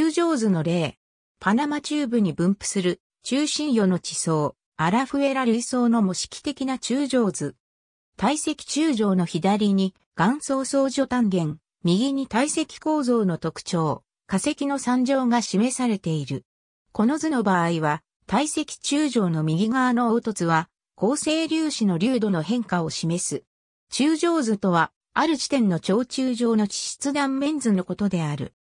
中上図の例、パナマ中部に分布する中心魚の地層、アラフエラ類層の模式的な中上図。体積中上の左に岩層層序単元、右に体積構造の特徴、化石の産上が示されている。この図の場合は、体積中上の右側の凹凸は、構成粒子の粒度の変化を示す。中上図とは、ある地点の超中上の地質断面図のことである。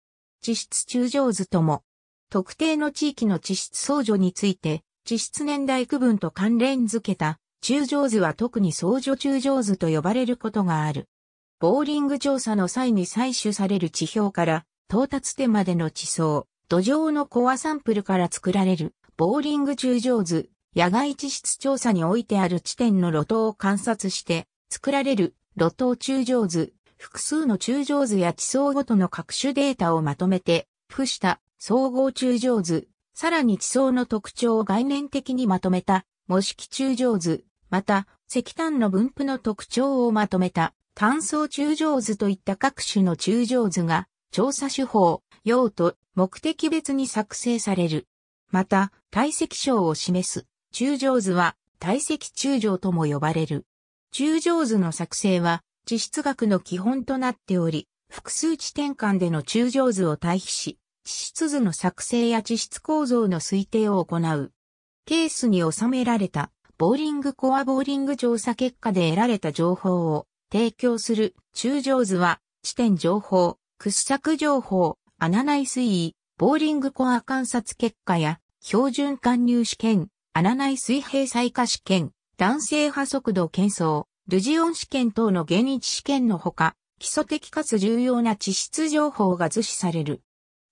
地質中上図とも、特定の地域の地質相除について、地質年代区分と関連づけた、中上図は特に相除中上図と呼ばれることがある。ボーリング調査の際に採取される地表から、到達点までの地層、土壌のコアサンプルから作られる、ボーリング中上図、野外地質調査においてある地点の路頭を観察して、作られる、路頭中上図、複数の中上図や地層ごとの各種データをまとめて、付した総合中上図、さらに地層の特徴を概念的にまとめた模式中上図、また石炭の分布の特徴をまとめた単層中上図といった各種の中上図が調査手法、用途、目的別に作成される。また、体積章を示す中上図は体積中上とも呼ばれる。中上図の作成は地質学の基本となっており、複数地点間での中上図を対比し、地質図の作成や地質構造の推定を行う。ケースに収められた、ボーリングコアボーリング調査結果で得られた情報を提供する中上図は、地点情報、掘削情報、穴内水位、ボーリングコア観察結果や、標準貫入試験、穴内水平採火試験、男性波速度検査。ルジオン試験等の現一試験のほか、基礎的かつ重要な地質情報が図示される。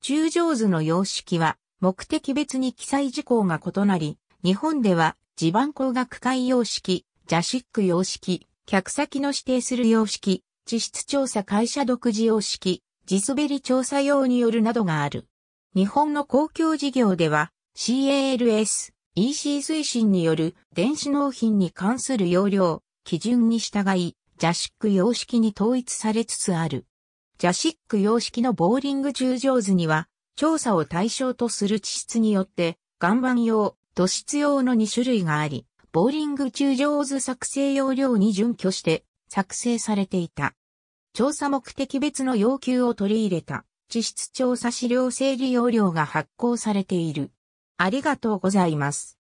中上図の様式は、目的別に記載事項が異なり、日本では地盤工学会様式、ジャシック様式、客先の指定する様式、地質調査会社独自様式、地滑り調査用によるなどがある。日本の公共事業では CALS、EC 推進による電子納品に関する要領、基準に従い、ジャシック様式に統一されつつある。ジャシック様式のボーリング中上図には、調査を対象とする地質によって、岩盤用、土質用の2種類があり、ボーリング中上図作成要領に準拠して作成されていた。調査目的別の要求を取り入れた地質調査資料整理要領が発行されている。ありがとうございます。